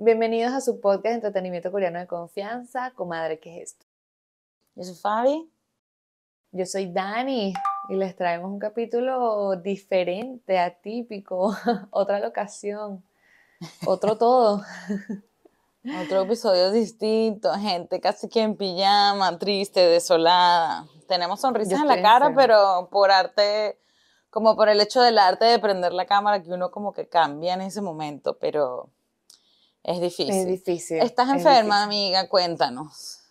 Bienvenidos a su podcast de entretenimiento coreano de confianza, comadre, ¿qué es esto? Yo soy Fabi. Yo soy Dani y les traemos un capítulo diferente, atípico, otra locación, otro todo. otro episodio distinto, gente casi que en pijama, triste, desolada. Tenemos sonrisas en la cara, pero por arte, como por el hecho del arte de prender la cámara, que uno como que cambia en ese momento, pero es difícil. Es difícil. Estás enferma, amiga, cuéntanos.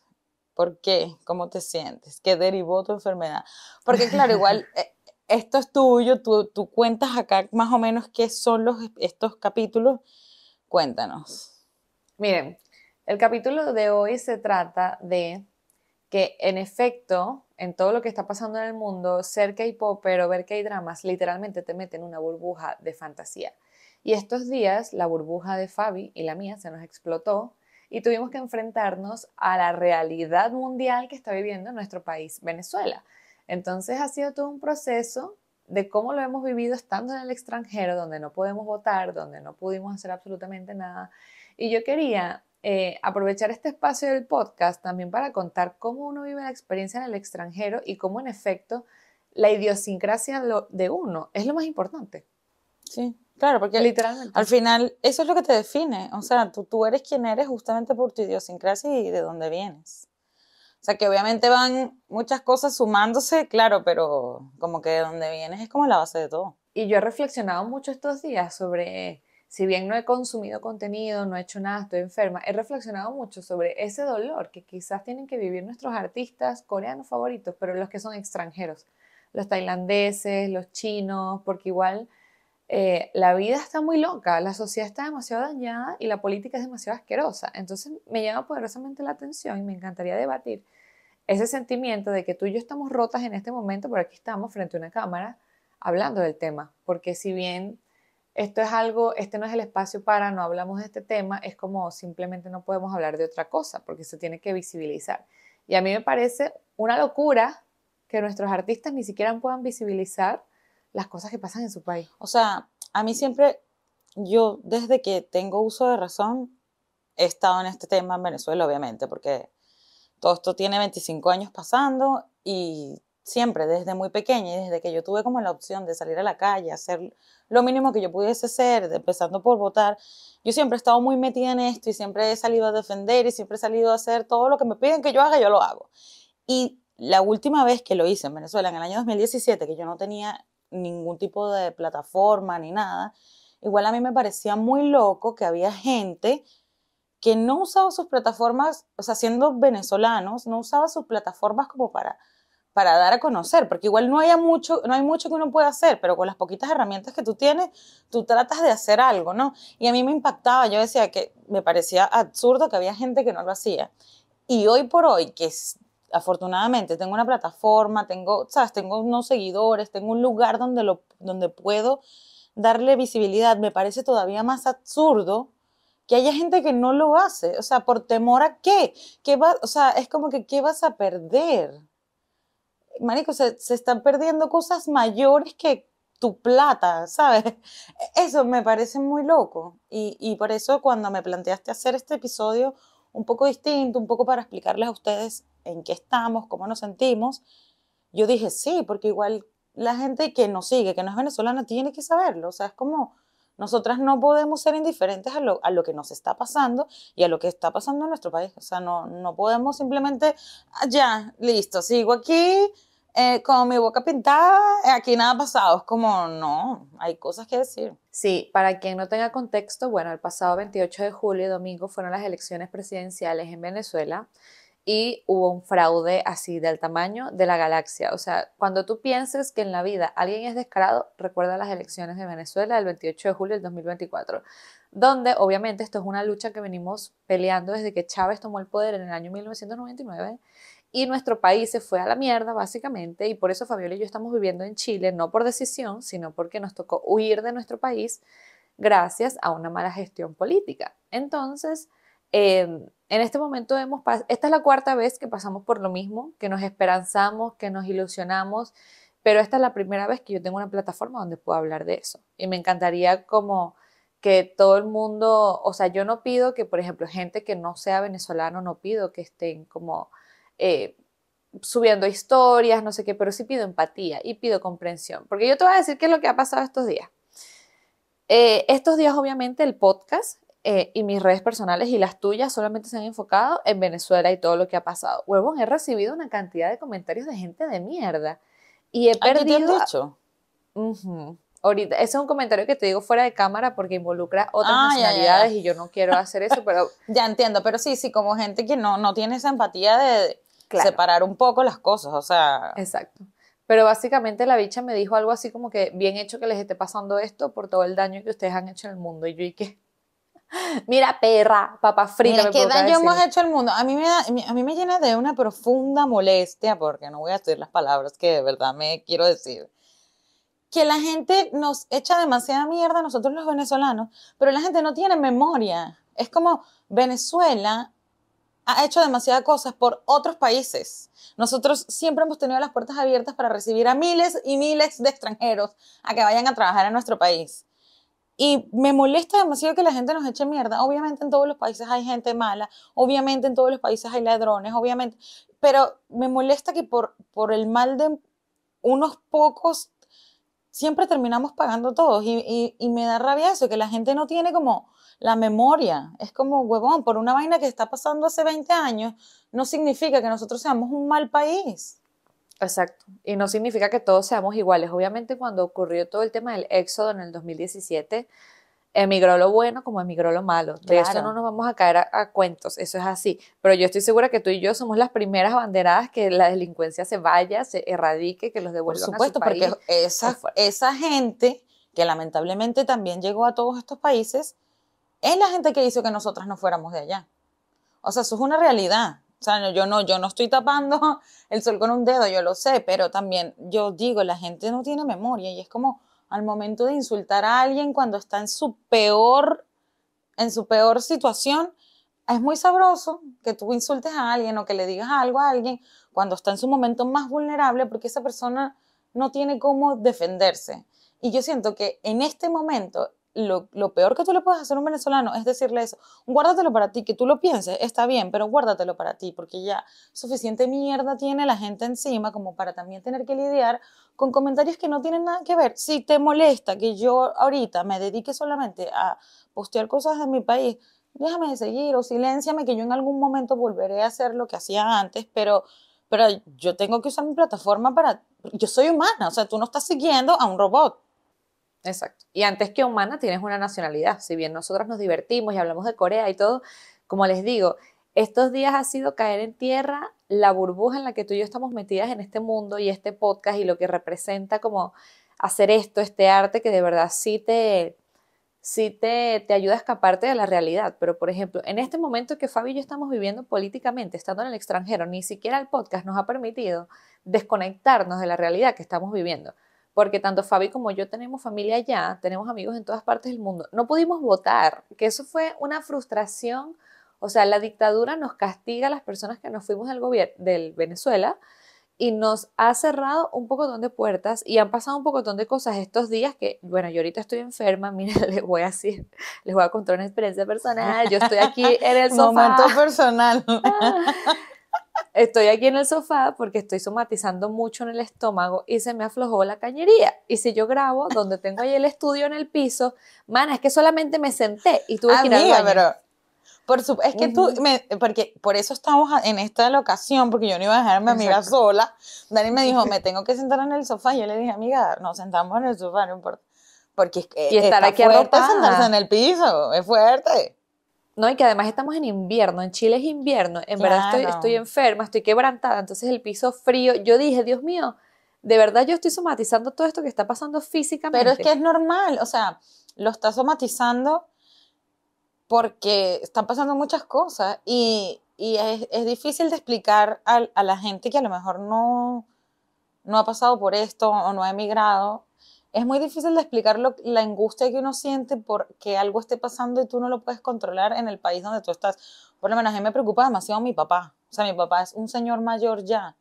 ¿Por qué? ¿Cómo te sientes? ¿Qué derivó tu enfermedad? Porque claro, igual eh, esto es tuyo, tú, tú cuentas acá más o menos qué son los, estos capítulos. Cuéntanos. Miren, el capítulo de hoy se trata de que en efecto, en todo lo que está pasando en el mundo, ser K-pop, pero ver hay dramas literalmente te meten una burbuja de fantasía. Y estos días la burbuja de Fabi y la mía se nos explotó y tuvimos que enfrentarnos a la realidad mundial que está viviendo nuestro país, Venezuela. Entonces ha sido todo un proceso de cómo lo hemos vivido estando en el extranjero, donde no podemos votar, donde no pudimos hacer absolutamente nada. Y yo quería eh, aprovechar este espacio del podcast también para contar cómo uno vive la experiencia en el extranjero y cómo en efecto la idiosincrasia de uno es lo más importante. Sí, claro, porque literalmente. al final eso es lo que te define. O sea, tú, tú eres quien eres justamente por tu idiosincrasia y de dónde vienes. O sea, que obviamente van muchas cosas sumándose, claro, pero como que de dónde vienes es como la base de todo. Y yo he reflexionado mucho estos días sobre, si bien no he consumido contenido, no he hecho nada, estoy enferma, he reflexionado mucho sobre ese dolor que quizás tienen que vivir nuestros artistas coreanos favoritos, pero los que son extranjeros, los tailandeses, los chinos, porque igual eh, la vida está muy loca, la sociedad está demasiado dañada y la política es demasiado asquerosa. Entonces me llama poderosamente la atención y me encantaría debatir ese sentimiento de que tú y yo estamos rotas en este momento, pero aquí estamos frente a una cámara hablando del tema, porque si bien esto es algo, este no es el espacio para, no hablamos de este tema, es como simplemente no podemos hablar de otra cosa, porque se tiene que visibilizar. Y a mí me parece una locura que nuestros artistas ni siquiera puedan visibilizar las cosas que pasan en su país. O sea, a mí siempre, yo desde que tengo uso de razón, he estado en este tema en Venezuela, obviamente, porque todo esto tiene 25 años pasando y siempre desde muy pequeña y desde que yo tuve como la opción de salir a la calle, hacer lo mínimo que yo pudiese hacer, empezando por votar, yo siempre he estado muy metida en esto y siempre he salido a defender y siempre he salido a hacer todo lo que me piden que yo haga, yo lo hago. Y la última vez que lo hice en Venezuela, en el año 2017, que yo no tenía ningún tipo de plataforma ni nada. Igual a mí me parecía muy loco que había gente que no usaba sus plataformas, o sea, siendo venezolanos, no usaba sus plataformas como para, para dar a conocer, porque igual no, haya mucho, no hay mucho que uno pueda hacer, pero con las poquitas herramientas que tú tienes, tú tratas de hacer algo, ¿no? Y a mí me impactaba, yo decía que me parecía absurdo que había gente que no lo hacía. Y hoy por hoy, que es afortunadamente tengo una plataforma, tengo, tengo unos seguidores, tengo un lugar donde, lo, donde puedo darle visibilidad, me parece todavía más absurdo que haya gente que no lo hace, o sea, por temor a qué, ¿Qué va, o sea, es como que qué vas a perder. Marico, se, están perdiendo cosas mayores que tu plata, ¿sabes? Eso me parece muy loco y, y por eso cuando me planteaste hacer este episodio un poco distinto, un poco para explicarles a ustedes en qué estamos, cómo nos sentimos, yo dije, sí, porque igual la gente que nos sigue, que no es venezolana, tiene que saberlo. O sea, es como, nosotras no podemos ser indiferentes a lo, a lo, que nos está pasando y a lo que está pasando en nuestro país. O sea, no, no podemos simplemente, ah, ya, listo, sigo aquí eh, con mi boca pintada, eh, aquí nada ha pasado. Es como, no, hay cosas que decir. Sí, para quien no tenga contexto, bueno, el pasado 28 de julio, domingo, fueron las elecciones presidenciales en Venezuela y hubo un fraude así del tamaño de la galaxia. O sea, cuando tú pienses que en la vida alguien es descarado, recuerda las elecciones de Venezuela del 28 de julio del 2024, donde obviamente esto es una lucha que venimos peleando desde que Chávez tomó el poder en el año 1999 y nuestro país se fue a la mierda básicamente y por eso Fabiola y yo estamos viviendo en Chile, no por decisión, sino porque nos tocó huir de nuestro país gracias a una mala gestión política. Entonces, Em, en este momento hemos esta es la cuarta vez que pasamos por lo mismo, que nos esperanzamos, que nos ilusionamos, pero esta es la primera vez que yo tengo una plataforma donde puedo hablar de eso. Y me encantaría como que todo el mundo, o sea, yo no pido que, por ejemplo, gente que no sea venezolano, no pido que estén como eh, subiendo historias, no sé qué, pero sí pido empatía y pido comprensión, porque yo te voy a decir qué es lo que ha pasado estos días. Eh, estos días, obviamente, el podcast eh, y mis redes personales y las tuyas solamente se han enfocado en Venezuela y todo lo que ha pasado. Huevón, he recibido una cantidad de comentarios de gente de mierda y he perdido... Ah, ¿Qué te dicho? Ahorita, ese es un comentario que te digo fuera de cámara porque involucra otras ah, nacionalidades y yo no quiero hacer eso, pero... ya entiendo, pero sí, sí, como gente que no, no tiene esa empatía de separar un poco las cosas, o sea... Exacto. Pero básicamente la bicha me dijo algo así como que bien hecho que les esté pasando esto por todo el daño que ustedes han hecho en el mundo. Y yo, ¿y que... Mira, perra, papá frío. Mira, ¿qué daño hemos hecho al mundo? A mí, me a mí me llena de una profunda molestia, porque no voy a decir las palabras que de verdad me quiero decir. Que la gente nos echa demasiada mierda nosotros los venezolanos, pero la gente no tiene memoria. Es como Venezuela ha hecho demasiadas cosas por otros países. Nosotros siempre hemos tenido las puertas abiertas para recibir a miles y miles de extranjeros a que vayan a trabajar en nuestro país. Y me molesta demasiado que la gente nos eche mierda. Obviamente en todos los países hay gente mala, obviamente en todos los países hay ladrones, obviamente. Pero me molesta que por, por el mal de unos pocos siempre terminamos pagando todos. Y, y, me da rabia eso, que la gente no tiene como la memoria. Es como, huevón, por una vaina que está pasando hace 20 años, no significa que nosotros seamos un mal país. Exacto. Y no significa que todos seamos iguales. Obviamente cuando ocurrió todo el tema del éxodo en el 2017, emigró lo bueno como emigró lo malo. De eso no nos vamos a caer a, cuentos, eso es así. Pero yo estoy segura que tú y yo somos las primeras banderadas que la delincuencia se vaya, se erradique, que los devuelvan. a su país. porque esa, esa gente que lamentablemente también llegó a todos estos países, es la gente que hizo que nosotras no fuéramos de allá. O sea, eso es una realidad. O sea, yo no, yo no estoy tapando el sol con un dedo, yo lo sé, pero también yo digo, la gente no tiene memoria y es como al momento de insultar a alguien cuando está en su peor, en su peor situación, es muy sabroso que tú insultes a alguien o que le digas algo a alguien cuando está en su momento más vulnerable porque esa persona no tiene cómo defenderse. Y yo siento que en este momento lo, peor que tú le puedes hacer a un venezolano es decirle eso, guárdatelo para ti, que tú lo pienses, está bien, pero guárdatelo para ti, porque ya suficiente mierda tiene la gente encima como para también tener que lidiar con comentarios que no tienen nada que ver. Si te molesta que yo ahorita me dedique solamente a postear cosas de mi país, déjame de seguir o silénciame que yo en algún momento volveré a hacer lo que hacía antes, pero, pero yo tengo que usar mi plataforma para... Yo soy humana, o sea, tú no estás siguiendo a un robot Exacto. Y antes que humana tienes una nacionalidad. Si bien nosotros nos divertimos y hablamos de Corea y todo, como les digo, estos días ha sido caer en tierra la burbuja en la que tú y yo estamos metidas en este mundo y este podcast y lo que representa como hacer esto, este arte que de verdad sí te, te, te ayuda a escaparte de la realidad. Pero, por ejemplo, en este momento que Fabi y yo estamos viviendo políticamente, estando en el extranjero, ni siquiera el podcast nos ha permitido desconectarnos de la realidad que estamos viviendo porque tanto Fabi como yo tenemos familia allá, tenemos amigos en todas partes del mundo. No pudimos votar, que eso fue una frustración. O sea, la dictadura nos castiga a las personas que nos fuimos del gobierno del Venezuela y nos ha cerrado un poco de puertas y han pasado un pocotón de cosas estos días que, bueno, yo ahorita estoy enferma, mira, les voy a les voy a contar una experiencia personal, yo estoy aquí en el sofá. Momento personal. estoy aquí en el sofá porque estoy somatizando mucho en el estómago y se me aflojó la cañería. Y si yo grabo donde tengo ahí el estudio en el piso, mana, es que solamente me senté y tuve que ir al pero por es que tú, porque por eso estamos en esta locación, porque yo no iba a dejar a amiga sola. Dani me dijo, me tengo que sentar en el sofá. Y yo le dije, amiga, nos sentamos en el sofá, no importa. Porque es, y estar aquí fuerte sentarse en el piso, es fuerte. No, y que además estamos en invierno, en Chile es invierno, en verdad estoy, enferma, estoy quebrantada, entonces el piso frío, yo dije, Dios mío, de verdad yo estoy somatizando todo esto que está pasando físicamente. Pero es que es normal, o sea, lo está somatizando porque están pasando muchas cosas y, y es, difícil de explicar a, a, la gente que a lo mejor no, no ha pasado por esto o no ha emigrado es muy difícil de explicar la angustia que uno siente porque algo esté pasando y tú no lo puedes controlar en el país donde tú estás. Por lo menos a mí me preocupa demasiado mi papá. O sea, mi papá es un señor mayor ya.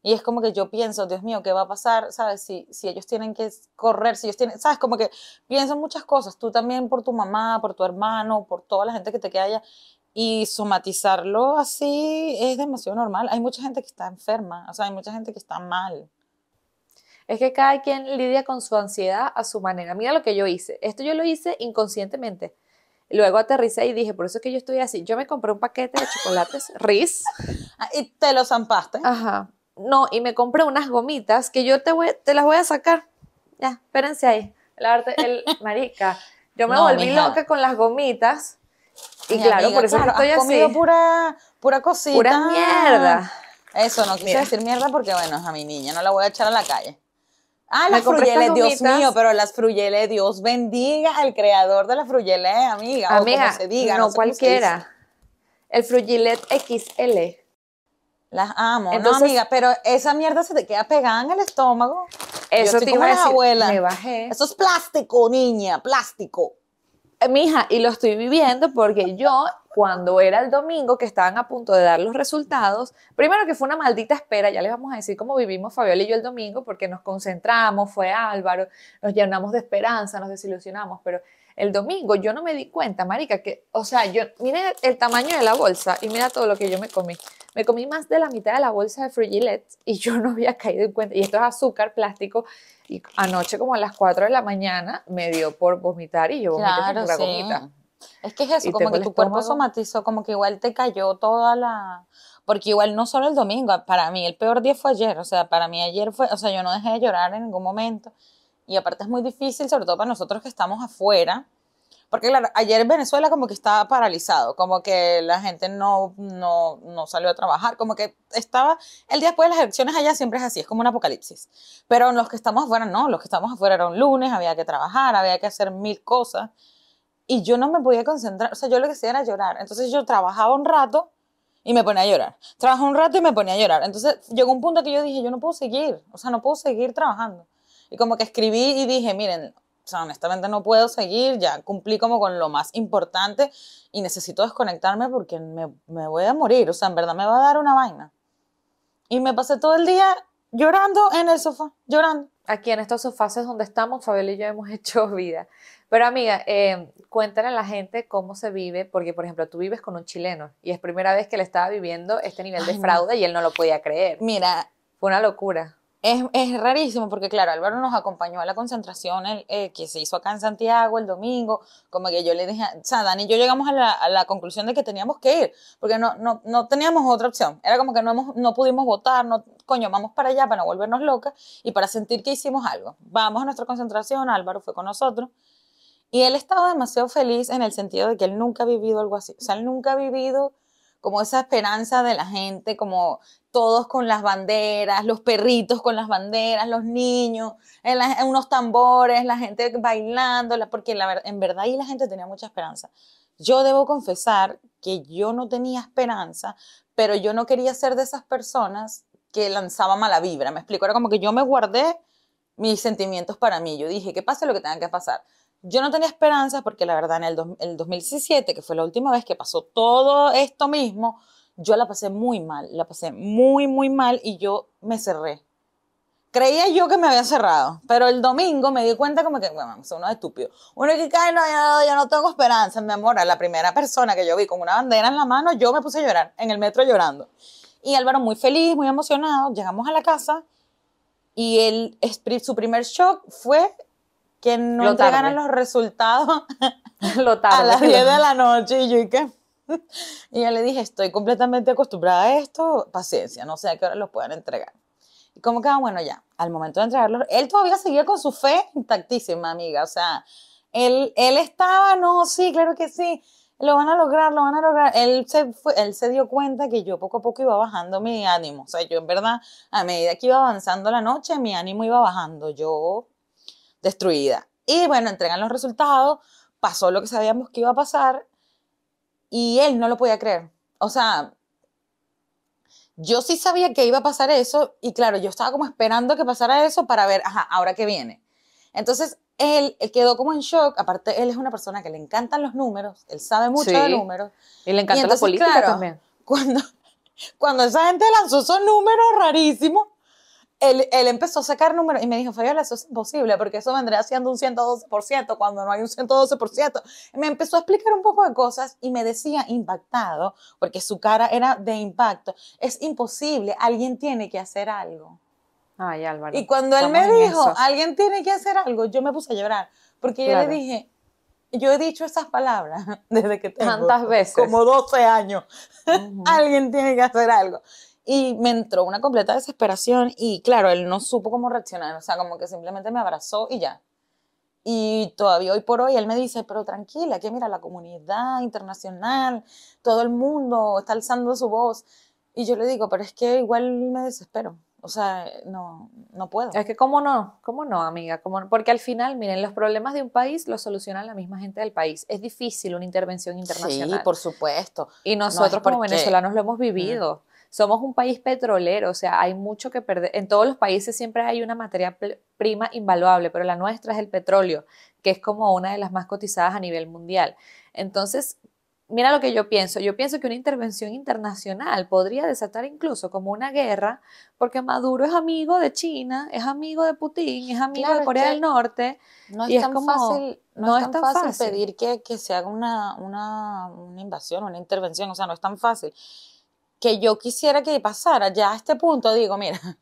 Y es como que yo pienso, Dios mío, ¿qué va a pasar? ¿Sabes? Si, si ellos tienen que correr, si ellos tienen, ¿sabes? Como que pienso muchas cosas, tú también por tu mamá, por tu hermano, por toda la gente que te queda allá. Y somatizarlo así es demasiado normal. Hay mucha gente que está enferma, o sea, hay mucha gente que está mal. Es que cada quien lidia con su ansiedad a su manera. Mira lo que yo hice. Esto yo lo hice inconscientemente. Luego aterricé y dije, por eso es que yo estoy así. Yo me compré un paquete de chocolates Riz. Ah, y te los zampaste. Ajá. No, y me compré unas gomitas que yo te, voy, te las voy a sacar. Ya, espérense ahí. La el marica. Yo me volví loca con las gomitas. Y claro, por eso estoy has comido pura, pura cosita. Pura mierda. Eso, no quise decir mierda porque, bueno, es a mi niña no la voy a echar a la calle. Ah, las fruyeles, Dios mío, pero las fruyeles, Dios bendiga al creador de las fruyeles, amiga. Amiga, se no, cualquiera. El frugilet XL. Las amo, no amiga, pero esa mierda se te queda pegada en el estómago. Eso abuela. Eso es plástico, niña, plástico eh, mija, y lo estoy viviendo porque yo cuando era el domingo que estaban a punto de dar los resultados, primero que fue una maldita espera, ya les vamos a decir cómo vivimos Fabiola y yo el domingo, porque nos concentramos, fue Álvaro, nos llenamos de esperanza, nos desilusionamos, pero el domingo yo no me di cuenta, marica, que, o sea, yo, miren el tamaño de la bolsa y mira todo lo que yo me comí. Me comí más de la mitad de la bolsa de Frugillet y yo no había caído en cuenta. Y esto es azúcar, plástico. Y anoche, como a las 4 de la mañana, me dio por vomitar y yo vomité una gomita. Es que es eso, como que tu cuerpo somatizó, como que igual te cayó toda la... Porque igual no solo el domingo, para mí el peor día fue ayer, o sea, para mí ayer fue, o sea, yo no dejé de llorar en ningún momento. Y aparte es muy difícil, sobre todo para nosotros que estamos afuera, porque claro, ayer Venezuela como que estaba paralizado, como que la gente no, no, no, salió a trabajar, como que estaba, el día después de las elecciones allá siempre es así, es como un apocalipsis. Pero los que estamos afuera no, los que estamos afuera era lunes, había que trabajar, había que hacer mil cosas y yo no me podía concentrar, o sea, yo lo que hacía era llorar. Entonces yo trabajaba un rato y me ponía a llorar. Trabajaba un rato y me ponía a llorar. Entonces llegó un punto que yo dije, yo no puedo seguir, o sea, no puedo seguir trabajando. Y como que escribí y dije, miren, o sea, honestamente no puedo seguir, ya cumplí como con lo más importante y necesito desconectarme porque me, me voy a morir, o sea, en verdad me va a dar una vaina. Y me pasé todo el día llorando en el sofá, llorando. Aquí en estos sofás es donde estamos, Fabiola y yo hemos hecho vida. Pero amiga, em, cuéntale a la gente cómo se vive, porque por ejemplo tú vives con un chileno y es primera vez que le estaba viviendo este nivel de fraude y él no lo podía creer. Mira. Fue una locura. Es, rarísimo porque, claro, Álvaro nos acompañó a la concentración el, eh, que se hizo acá en Santiago el domingo, como que yo le dije, o sea, Dani y yo llegamos a la, conclusión de que teníamos que ir, porque no, no, teníamos otra opción, era como que no, no pudimos votar, no, coño, vamos para allá para no volvernos locas y para sentir que hicimos algo. Vamos a nuestra concentración, Álvaro fue con nosotros, y él estaba demasiado feliz en el sentido de que él nunca ha vivido algo así. O sea, él nunca ha vivido como esa esperanza de la gente, como todos con las banderas, los perritos con las banderas, los niños, en unos tambores, la gente bailando, porque en verdad ahí la gente tenía mucha esperanza. Yo debo confesar que yo no tenía esperanza, pero yo no quería ser de esas personas que lanzaba mala vibra. Me explico, era como que yo me guardé mis sentimientos para mí. Yo dije, que pase lo que tenga que pasar. Yo no tenía esperanzas porque la verdad en el, 2017, que fue la última vez que pasó todo esto mismo, yo la pasé muy mal, la pasé muy, muy mal y yo me cerré. Creía yo que me había cerrado, pero el domingo me di cuenta como que, bueno, son unos estúpidos. Uno que cae, no, yo, yo no tengo esperanza, mi amor. A la primera persona que yo vi con una bandera en la mano, yo me puse a llorar, en el metro llorando. Y Álvaro muy feliz, muy emocionado, llegamos a la casa y el, su primer shock fue que no te entregan los resultados a las 10 de la noche y yo y qué y yo le dije, estoy completamente acostumbrada a esto, paciencia, no sé a qué hora los puedan entregar. Y como que, ah, bueno, ya, al momento de entregarlos, él todavía seguía con su fe intactísima, amiga, o sea, él, él estaba, no, sí, claro que sí, lo van a lograr, lo van a lograr. Él se, él se dio cuenta que yo poco a poco iba bajando mi ánimo, o sea, yo en verdad, a medida que iba avanzando la noche, mi ánimo iba bajando, yo destruida. Y bueno, entregan los resultados, pasó lo que sabíamos que iba a pasar y él no lo podía creer. O sea, yo sí sabía que iba a pasar eso y claro, yo estaba como esperando que pasara eso para ver, ajá, ahora qué viene. Entonces, él, quedó como en shock, aparte él es una persona que le encantan los números, él sabe mucho de números. Y le encanta la política también. Cuando, cuando esa gente lanzó esos números rarísimos, él, empezó a sacar números y me dijo, Fabiola, eso es imposible, porque eso vendría siendo un 112% cuando no hay un 112%. Me empezó a explicar un poco de cosas y me decía impactado, porque su cara era de impacto, es imposible, alguien tiene que hacer algo. Ay, Álvaro. Y cuando él me dijo, alguien tiene que hacer algo, yo me puse a llorar, porque yo le dije, yo he dicho esas palabras desde que tengo. veces? Como 12 años. Alguien tiene que hacer algo. Y me entró una completa desesperación y claro, él no supo cómo reaccionar, o sea, como que simplemente me abrazó y ya. Y todavía hoy por hoy él me dice, pero tranquila, que mira, la comunidad internacional, todo el mundo está alzando su voz. Y yo le digo, pero es que igual me desespero. O sea, no, no puedo. Es que cómo no, cómo no, amiga, ¿Cómo porque al final, miren, los problemas de un país los solucionan la misma gente del país. Es difícil una intervención internacional. Sí, por supuesto. Y nosotros como venezolanos lo hemos vivido somos un país petrolero, o sea, hay mucho que perder. En todos los países siempre hay una materia prima invaluable, pero la nuestra es el petróleo, que es como una de las más cotizadas a nivel mundial. Entonces, mira lo que yo pienso. Yo pienso que una intervención internacional podría desatar incluso como una guerra, porque Maduro es amigo de China, es amigo de Putin, es amigo de Corea del Norte. No es, y tan, como, fácil, no es tan, pedir que, se haga una, una, una invasión, una intervención, o sea, no es tan fácil que yo quisiera que pasara. Ya a este punto digo, mira,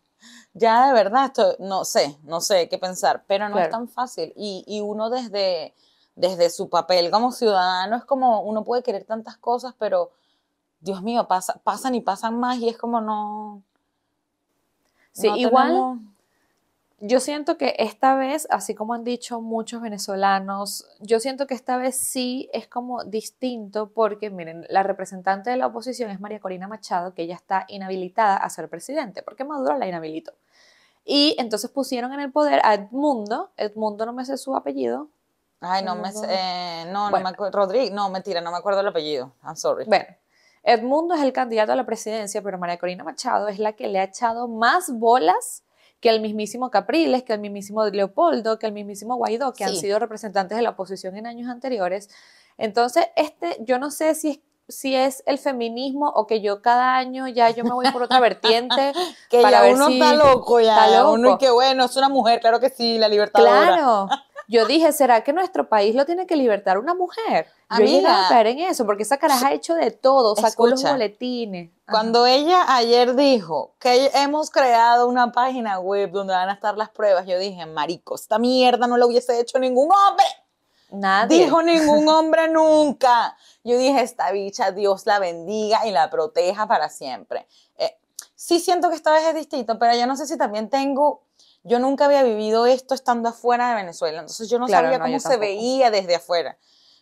ya de verdad, esto, no sé, no sé qué pensar, pero no es tan fácil. Y, uno desde, desde su papel como ciudadano es como, uno puede querer tantas cosas, pero Dios mío, pasan y pasan más y es como no. Sí, igual yo siento que esta vez, así como han dicho muchos venezolanos, yo siento que esta vez sí es como distinto porque, miren, la representante de la oposición es María Corina Machado, que ella está inhabilitada a ser presidente, porque Maduro la inhabilitó. Y entonces pusieron en el poder a Edmundo, Edmundo no me sé su apellido. Ay, no me sé, no, no, me acuerdo, Rodríguez, no, mentira, no me acuerdo el apellido, I'm sorry. Bueno, Edmundo es el candidato a la presidencia, pero María Corina Machado es la que le ha echado más bolas que el mismísimo Capriles, que el mismísimo Leopoldo, que el mismísimo Guaidó, que han sido representantes de la oposición en años anteriores. Entonces, este, yo no sé si es si es el feminismo o que yo cada año ya yo me voy por otra vertiente. que ya uno está loco ya. Está Uno y que bueno, es una mujer, claro que sí, la libertad. Claro, yo dije, ¿será que nuestro país lo tiene que libertar una mujer? Yo Yo a caer en eso, porque esa caraja ha hecho de todo, sacó los boletines. Cuando ella ayer dijo que hemos creado una página web donde van a estar las pruebas, yo dije, marico, esta mierda no lo hubiese hecho ningún hombre. Nadie. Dijo ningún hombre nunca. Yo dije, esta bicha, Dios la bendiga y la proteja para siempre. Eh, sí siento que esta vez es distinto, pero yo no sé si también tengo yo nunca había vivido esto estando afuera de Venezuela, entonces yo no sabía cómo se veía desde afuera.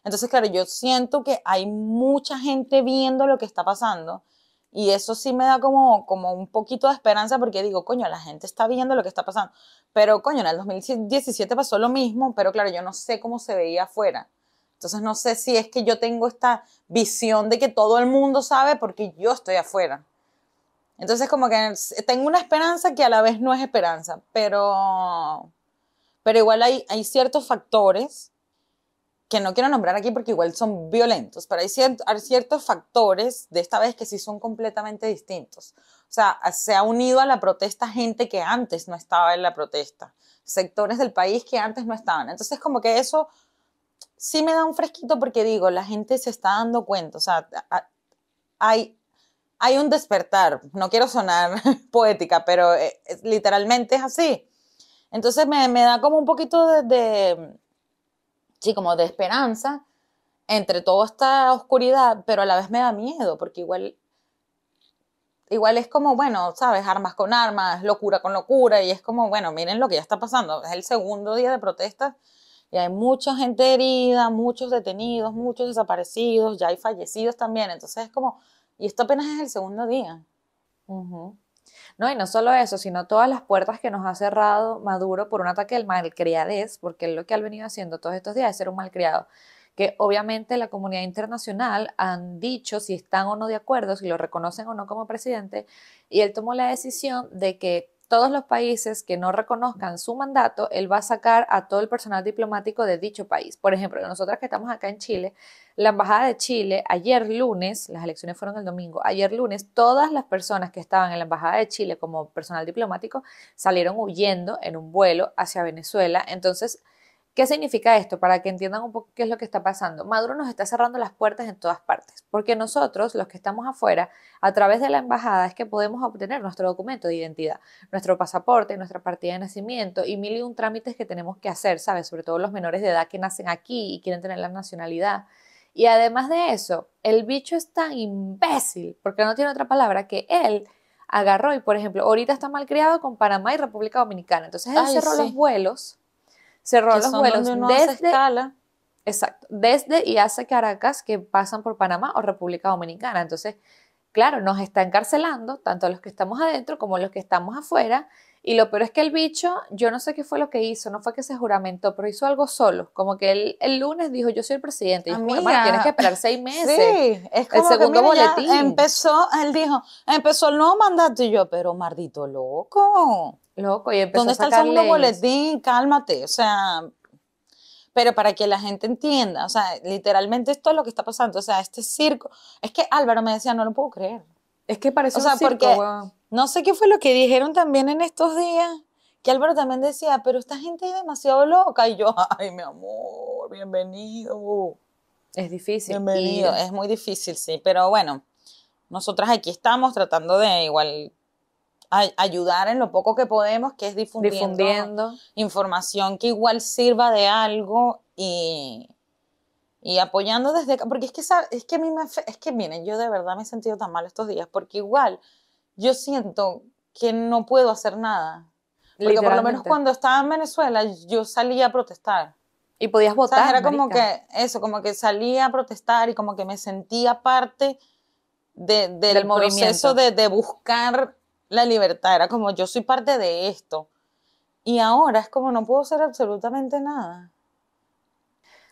Entonces, claro, yo siento que hay mucha gente viendo lo que está pasando y eso sí me da como, como un poquito de esperanza porque digo, coño, la gente está viendo lo que está pasando. Pero, coño, en el 2017 pasó lo mismo, pero claro, yo no sé cómo se veía afuera. Entonces, no sé si es que yo tengo esta visión de que todo el mundo sabe porque yo estoy afuera. Entonces como que tengo una esperanza que a la vez no es esperanza, pero, pero igual hay, hay ciertos factores que no quiero nombrar aquí porque igual son violentos, pero hay, hay, ciertos factores de esta vez que sí son completamente distintos. O sea, se ha unido a la protesta gente que antes no estaba en la protesta, sectores del país que antes no estaban. Entonces, como que eso sí me da un fresquito porque digo, la gente se está dando cuenta, o sea, hay hay un despertar, no quiero sonar poética, pero eh, literalmente es así. Entonces me, me, da como un poquito de, de, sí, como de esperanza entre toda esta oscuridad, pero a la vez me da miedo, porque igual, igual es como, bueno, sabes, armas con armas, locura con locura, y es como, bueno, miren lo que ya está pasando, es el segundo día de protestas y hay mucha gente herida, muchos detenidos, muchos desaparecidos, ya hay fallecidos también, entonces es como, y esto apenas es el segundo día. No, y no solo eso, sino todas las puertas que nos ha cerrado Maduro por un ataque del malcriadez, porque lo que ha venido haciendo todos estos días es ser un malcriado. Que obviamente la comunidad internacional han dicho si están o no de acuerdo, si lo reconocen o no como presidente, y él tomó la decisión de que todos los países que no reconozcan su mandato, él va a sacar a todo el personal diplomático de dicho país. Por ejemplo, nosotras que estamos acá en Chile, la Embajada de Chile, ayer lunes, las elecciones fueron el domingo, ayer lunes todas las personas que estaban en la Embajada de Chile como personal diplomático salieron huyendo en un vuelo hacia Venezuela. Entonces, ¿Qué significa esto? Para que entiendan un poco qué es lo que está pasando. Maduro nos está cerrando las puertas en todas partes, porque nosotros, los que estamos afuera, a través de la embajada es que podemos obtener nuestro documento de identidad, nuestro pasaporte, nuestra partida de nacimiento y mil y un trámites que tenemos que hacer, ¿sabes? Sobre todo los menores de edad que nacen aquí y quieren tener la nacionalidad. Y además de eso, el bicho es tan imbécil, porque no tiene otra palabra, que él agarró y, por ejemplo, ahorita está malcriado con Panamá y República Dominicana. Entonces él cerró los vuelos cerró los vuelos desde escala. Exacto, desde y hace Caracas que pasan por Panamá o República Dominicana. Entonces, claro, nos está encarcelando tanto a los que estamos adentro como a los que estamos afuera y lo peor es que el bicho, yo no sé qué fue lo que hizo, no fue que se juramentó, pero hizo algo solo. Como que él el lunes dijo, yo soy el presidente. Y Amiga, más tienes que esperar seis meses. Sí, es como el segundo que, boletín. Empezó, él dijo, empezó el nuevo mandato y yo, pero mardito, loco. Loco, y empezó ¿Dónde está el segundo boletín? Cálmate, o sea... Pero para que la gente entienda, o sea, literalmente esto es lo que está pasando, o sea, este circo, es que Álvaro me decía, no lo puedo creer. Es que parece un circo, porque, no sé qué fue lo que dijeron también en estos días, que Álvaro también decía, pero esta gente es demasiado loca. Y yo, ay, mi amor, bienvenido. Es difícil. Bienvenido, es muy difícil, sí. Pero bueno, nosotras aquí estamos tratando de igual ayudar en lo poco que podemos, que es difundiendo, información que igual sirva de algo y, y apoyando desde... Porque es que, es que a mí me... Es que, miren, yo de verdad me he sentido tan mal estos días, porque igual yo siento que no puedo hacer nada. Porque por lo menos cuando estaba en Venezuela, yo salía a protestar. Y podías votar. era como que eso, como que salía a protestar y como que me sentía parte del, movimiento proceso de, buscar la libertad. Era como yo soy parte de esto. Y ahora es como no puedo hacer absolutamente nada.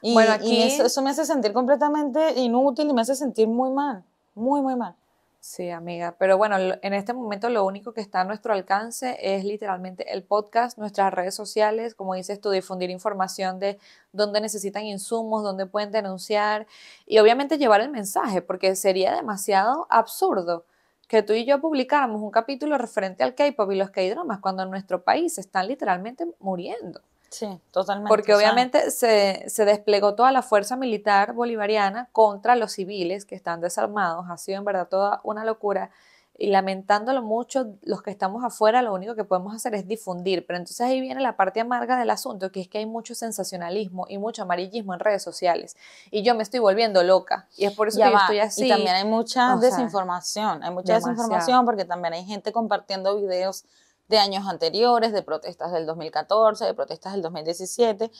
Y, bueno, eso me hace sentir completamente inútil y me hace sentir muy mal, muy, muy mal. Sí, amiga. Pero bueno, en este momento lo único que está a nuestro alcance es literalmente el podcast, nuestras redes sociales, como dices tú, difundir información de dónde necesitan insumos, dónde pueden denunciar y obviamente llevar el mensaje, porque sería demasiado absurdo que tú y yo publicáramos un capítulo referente al K-pop y los K-dramas cuando en nuestro país están literalmente muriendo. Sí, totalmente. Porque obviamente se, desplegó toda la fuerza militar bolivariana contra los civiles que están desarmados. Ha sido en verdad toda una locura. Y lamentándolo mucho, los que estamos afuera lo único que podemos hacer es difundir. Pero entonces ahí viene la parte amarga del asunto, que es que hay mucho sensacionalismo y mucho amarillismo en redes sociales. Y yo me estoy volviendo loca. Y es por eso que estoy así. Y también hay mucha desinformación. Hay mucha desinformación porque también hay gente compartiendo videos de años anteriores, de protestas del 2014, de protestas del 2017,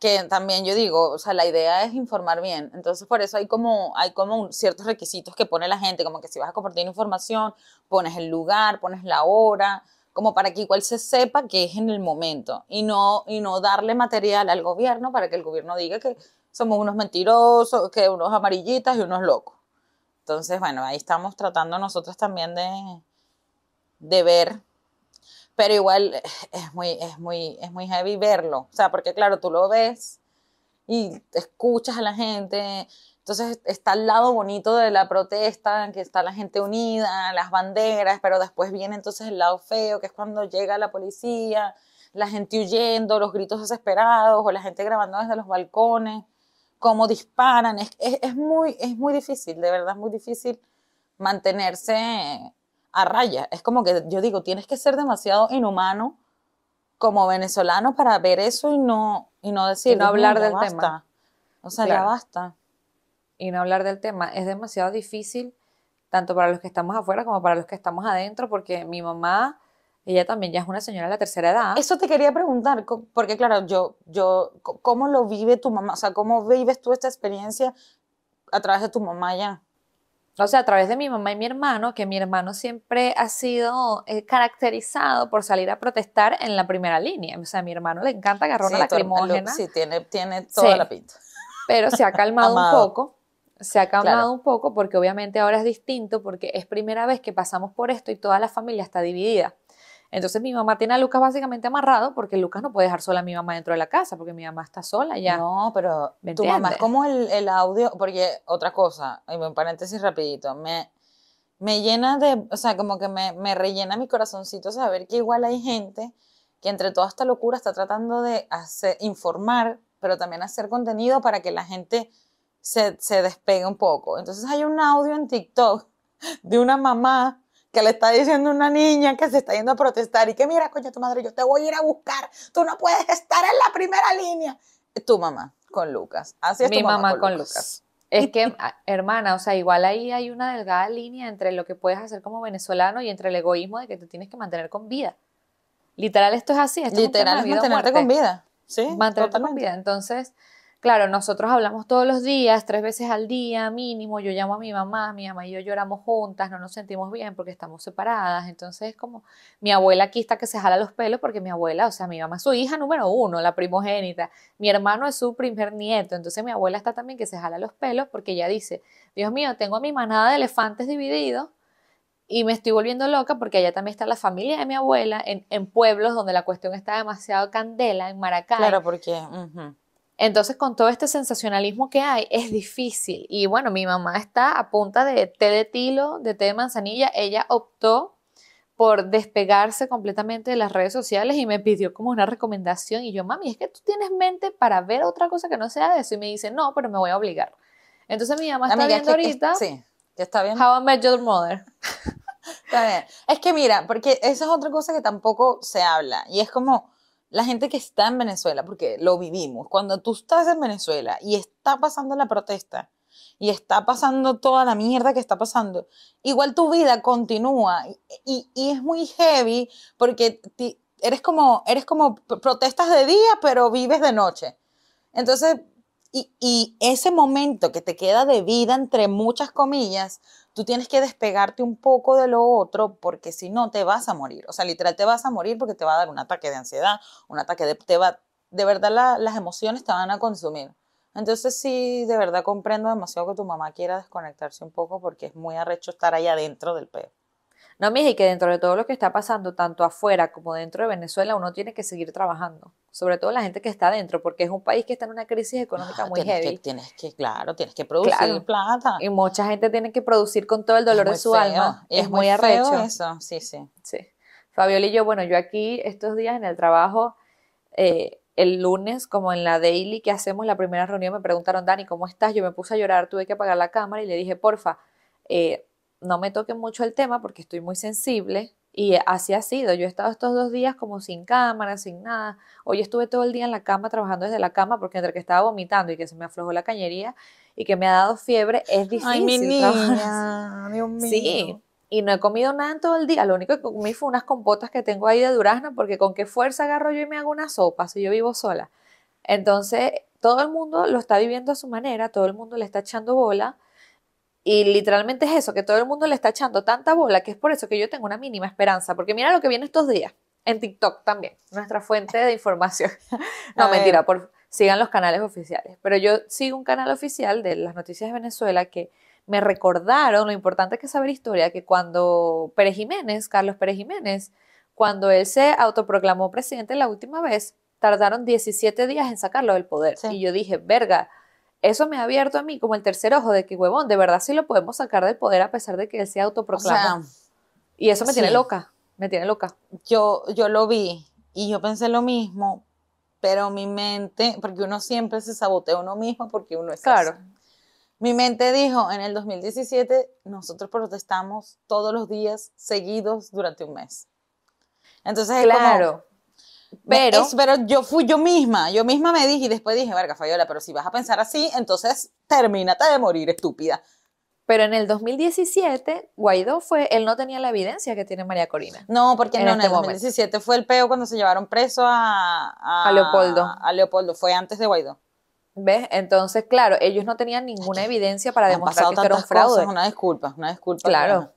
que también yo digo, o sea, la idea es informar bien. Entonces, por eso hay como, hay como ciertos requisitos que pone la gente, como que si vas a compartir información, pones el lugar, pones la hora, como para que igual se sepa que es en el momento y no, y no darle material al gobierno para que el gobierno diga que somos unos mentirosos, que unos amarillitas y unos locos. Entonces, bueno, ahí estamos tratando nosotros también de, de ver pero igual eh, es muy, es muy, es muy heavy verlo. O sea, porque claro, tú lo ves y escuchas a la gente. Entonces está el lado bonito de la protesta, que está la gente unida, las banderas, pero después viene entonces el lado feo, que es cuando llega la policía, la gente huyendo, los gritos desesperados o la gente grabando desde los balcones, cómo disparan. Es, muy, es muy difícil, de verdad es muy difícil mantenerse a raya. Es como que yo digo, tienes que ser demasiado inhumano como venezolano para ver eso y no, y no decir. no hablar del tema. O sea, ya basta. Y no hablar del tema. Es demasiado difícil, tanto para los que estamos afuera como para los que estamos adentro, porque mi mamá, ella también ya es una señora de la tercera edad. Eso te quería preguntar, porque claro, yo, yo, ¿cómo lo vive tu mamá? O sea, ¿cómo vives tú esta experiencia a través de tu mamá ya? o sea, a través de mi mamá y mi hermano, que mi hermano siempre ha sido eh, caracterizado por salir a protestar en la primera línea. O sea, a mi hermano le encanta agarrar una lacrimógena. Sí, tiene, toda la pinta. Pero se ha calmado un poco. Se ha calmado un poco porque obviamente ahora es distinto porque es primera vez que pasamos por esto y toda la familia está dividida. Entonces mi mamá tiene a Lucas básicamente amarrado porque Lucas no puede dejar sola a mi mamá dentro de la casa porque mi mamá está sola ya. No, pero tu mamá es como el, audio, porque otra cosa, en paréntesis rapidito, me, me llena de, o sea, como que me, rellena mi corazoncito saber que igual hay gente que entre toda esta locura está tratando de hacer, informar, pero también hacer contenido para que la gente se, se despegue un poco. Entonces hay un audio en TikTok de una mamá que le está diciendo una niña que se está yendo a protestar y que mira, coño, tu madre, yo te voy a ir a buscar, tú no puedes estar en la primera línea. Tu mamá con Lucas. Así es. Mi tu mamá, con, Lucas. Es que, ah, hermana, o sea, igual ahí hay una delgada línea entre lo que puedes hacer como venezolano y entre el egoísmo de que te tienes que mantener con vida. Literal, esto es así. Literal, es mantenerte con vida. Sí, mantenerte con vida. Entonces, Claro, nosotros hablamos todos los días, tres veces al día mínimo, yo llamo a mi mamá, mi mamá y yo lloramos juntas, no nos sentimos bien porque estamos separadas, entonces como mi abuela aquí está que se jala los pelos porque mi abuela, o sea, mi mamá es su hija número uno, la primogénita, mi hermano es su primer nieto, entonces mi abuela está también que se jala los pelos porque ella dice, Dios mío, tengo a mi manada de elefantes dividido y me estoy volviendo loca porque allá también está la familia de mi abuela en, pueblos donde la cuestión está demasiado candela, en Maracay. Claro, porque... Entonces, con todo este sensacionalismo que hay, es difícil. Y bueno, mi mamá está a punta de té de tilo, de té de manzanilla. Ella optó por despegarse completamente de las redes sociales y me pidió como una recomendación. Y yo, mami, es que tú tienes mente para ver otra cosa que no sea de eso. Y me dice, no, pero me voy a obligar. Entonces, mi mamá está viendo ahorita. sí, ya está viendo. How I Met Your Mother. está bien. Es que mira, porque esa es otra cosa que tampoco se habla. Y es como la gente que está en Venezuela, porque lo vivimos, cuando tú estás en Venezuela y está pasando la protesta y está pasando toda la mierda que está pasando, igual tu vida continúa y, es muy heavy porque eres como, eres como protestas de día pero vives de noche. Entonces, y, y ese momento que te queda de vida entre muchas comillas, tú tienes que despegarte un poco de lo otro porque si no te vas a morir. O sea, literal te vas a morir porque te va a dar un ataque de ansiedad, un ataque de... Te va, de verdad las emociones te van a consumir. Entonces sí, de verdad comprendo demasiado que tu mamá quiera desconectarse un poco porque es muy arrecho estar ahí adentro del peo. No, mija, y que dentro de todo lo que está pasando, tanto afuera como dentro de Venezuela, uno tiene que seguir trabajando. Sobre todo la gente que está dentro, porque es un país que está en una crisis económica ah, muy tienes heavy. tienes que, claro, tienes que producir plata. Y mucha gente tiene que producir con todo el dolor de su alma. Es, muy, arrecho. eso, sí, sí. Sí. Fabiola y yo, bueno, yo aquí estos días en el trabajo, eh, el lunes, como en la daily que hacemos la primera reunión, me preguntaron, Dani, ¿cómo estás? Yo me puse a llorar, tuve que apagar la cámara y le dije, porfa, eh, no me toquen mucho el tema porque estoy muy sensible. Y así ha sido. Yo he estado estos dos días como sin cámara, sin nada. Hoy estuve todo el día en la cama trabajando desde la cama porque entre que estaba vomitando y que se me aflojó la cañería y que me ha dado fiebre, es difícil. Ay, mi niña, Dios mío. Sí, y no he comido nada en todo el día. Lo único que comí fue unas compotas que tengo ahí de durazno porque con qué fuerza agarro yo y me hago una sopa si yo vivo sola. Entonces, todo el mundo lo está viviendo a su manera, todo el mundo le está echando bola y literalmente es eso, que todo el mundo le está echando tanta bola, que es por eso que yo tengo una mínima esperanza, porque mira lo que viene estos días, en TikTok también, nuestra fuente de información. no, mentira, por, sigan los canales oficiales, pero yo sigo un canal oficial de las noticias de Venezuela que me recordaron lo importante que es saber historia, que cuando Pérez Jiménez, Carlos Pérez Jiménez, cuando él se autoproclamó presidente la última vez, tardaron 17 días en sacarlo del poder. Y yo dije, verga, eso me ha abierto a mí como el tercer ojo de que, huevón, de verdad sí lo podemos sacar del poder a pesar de que él sea autoproclamado. y eso me tiene loca, me tiene loca. Yo, yo lo vi y yo pensé lo mismo, pero mi mente, porque uno siempre se sabotea uno mismo porque uno es Claro. Mi mente dijo, en el 2017 nosotros protestamos todos los días seguidos durante un mes. Entonces, claro. Es pero, pero yo fui yo misma, yo misma me dije y después dije, verga, Fayola, pero si vas a pensar así, entonces termínate de morir, estúpida. Pero en el 2017, Guaidó fue, él no tenía la evidencia que tiene María Corina. No, porque en este el 2017 fue el peo cuando se llevaron preso a, Leopoldo. A Leopoldo, fue antes de Guaidó. ¿Ves? Entonces, claro, ellos no tenían ninguna evidencia para demostrar que esto era un una disculpa, una disculpa. Claro.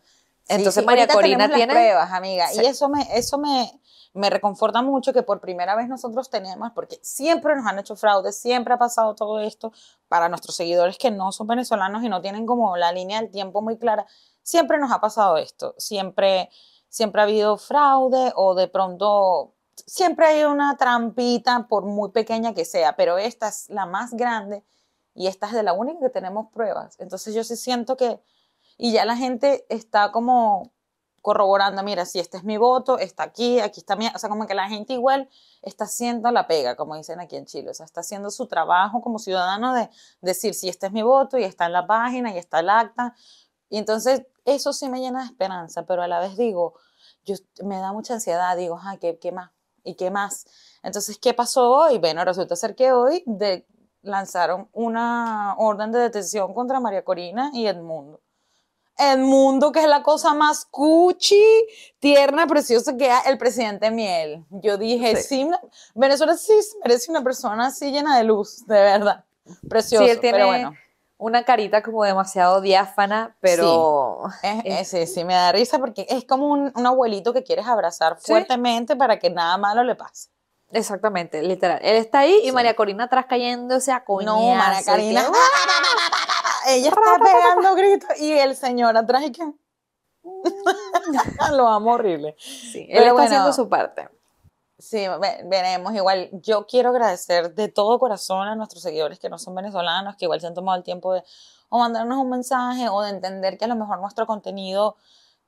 Entonces María Corina tiene pruebas, amiga, y eso me eso me me reconforta mucho que por primera vez nosotros tenemos, porque siempre nos han hecho fraude, siempre ha pasado todo esto para nuestros seguidores que no son venezolanos y no tienen como la línea del tiempo muy clara, siempre nos ha pasado esto, siempre, siempre ha habido fraude o de pronto siempre hay una trampita, por muy pequeña que sea, pero esta es la más grande y esta es de la única que tenemos pruebas. Entonces yo sí siento que, y ya la gente está como corroborando, mira, si este es mi voto, está aquí, aquí está mi, o sea, como que la gente igual está haciendo la pega, como dicen aquí en Chile, o sea, está haciendo su trabajo como ciudadano de decir si este es mi voto y está en la página y está el acta. Y entonces eso sí me llena de esperanza, pero a la vez digo, yo me da mucha ansiedad, digo, ah, ¿qué, qué más? ¿Y qué más? Entonces, ¿qué pasó hoy? Bueno, resulta ser que hoy lanzaron una orden de detención contra María Corina y Edmundo el mundo que es la cosa más cuchi, tierna, preciosa que el presidente Miel. Yo dije, sí. Venezuela sí merece una persona así llena de luz, de verdad. Precioso, sí, él tiene Una carita como demasiado diáfana, pero. Sí, es, sí, me da risa porque es como un, abuelito que quieres abrazar fuertemente para que nada malo le pase. Exactamente, literal. Él está ahí y María Corina atrás cayéndose a coñazo. No, María Corina. ¡Ah! ella está pegando gritos y el señor atrás y que lo amo horrible. Sí, él Pero está haciendo su parte. Sí, veremos igual. Yo quiero agradecer de todo corazón a nuestros seguidores que no son venezolanos, que igual se han tomado el tiempo de o mandarnos un mensaje o de entender que a lo mejor nuestro contenido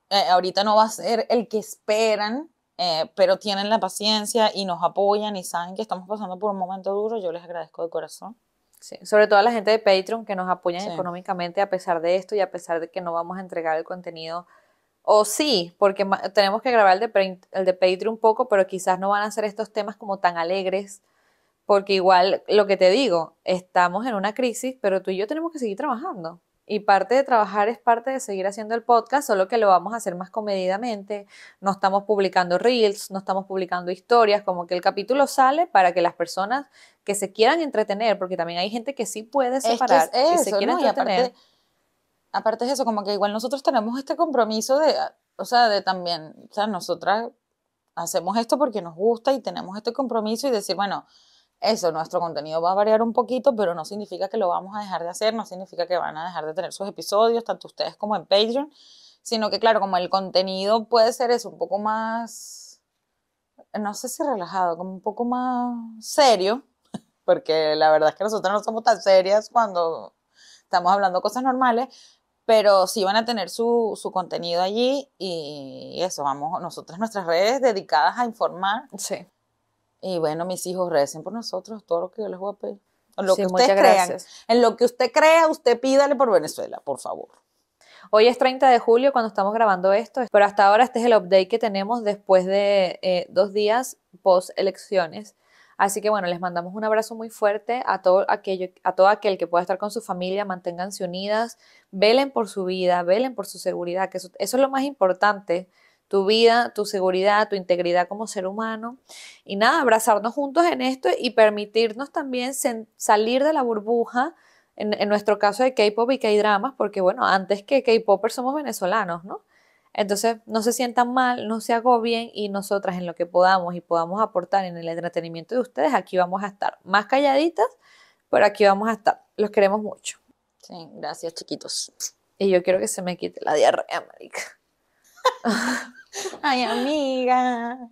eh, ahorita no va a ser el que esperan, eh, pero tienen la paciencia y nos apoyan y saben que estamos pasando por un momento duro. Yo les agradezco de corazón sobre todo a la gente de Patreon que nos apoyan económicamente a pesar de esto y a pesar de que no vamos a entregar el contenido. O sí, porque tenemos que grabar el de, el de Patreon un poco, pero quizás no van a ser estos temas como tan alegres, porque igual lo que te digo, estamos en una crisis, pero tú y yo tenemos que seguir trabajando. Y parte de trabajar es parte de seguir haciendo el podcast, solo que lo vamos a hacer más comedidamente. No estamos publicando reels, no estamos publicando historias, como que el capítulo sale para que las personas que se quieran entretener, porque también hay gente que sí puede separar, que, se quieren entretener. Aparte, aparte eso, como que igual nosotros tenemos este compromiso de, o sea, de también, o sea, nosotras hacemos esto porque nos gusta y tenemos este compromiso y decir, bueno, eso, nuestro contenido va a variar un poquito, pero no significa que lo vamos a dejar de hacer, no significa que van a dejar de tener sus episodios, tanto ustedes como en Patreon, sino que claro, como el contenido puede ser eso, un poco más, no sé si relajado, como un poco más serio, porque la verdad es que nosotros no somos tan serias cuando estamos hablando cosas normales, pero sí van a tener su, su, contenido allí y eso, vamos, nosotras nuestras redes dedicadas a informar. Sí. Y bueno, mis hijos recen por nosotros, todo lo que yo les voy a pedir. lo que En lo que usted crea, usted pídale por Venezuela, por favor. Hoy es 30 de julio cuando estamos grabando esto, pero hasta ahora este es el update que tenemos después de eh, dos días post elecciones. Así que bueno, les mandamos un abrazo muy fuerte a todo, aquello, a todo aquel que pueda estar con su familia, manténganse unidas, velen por su vida, velen por su seguridad, que eso es lo más importante tu vida, tu seguridad, tu integridad como ser humano. Y nada, abrazarnos juntos en esto y permitirnos también salir de la burbuja, en, nuestro caso de K-pop y K-dramas, porque bueno, antes que k popper somos venezolanos, ¿no? Entonces, no se sientan mal, no se agobien y nosotras en lo que podamos y podamos aportar en el entretenimiento de ustedes, aquí vamos a estar más calladitas, pero aquí vamos a estar. Los queremos mucho. Sí, gracias, chiquitos. Y yo quiero que se me quite la diarrea, marica. Ay, amiga.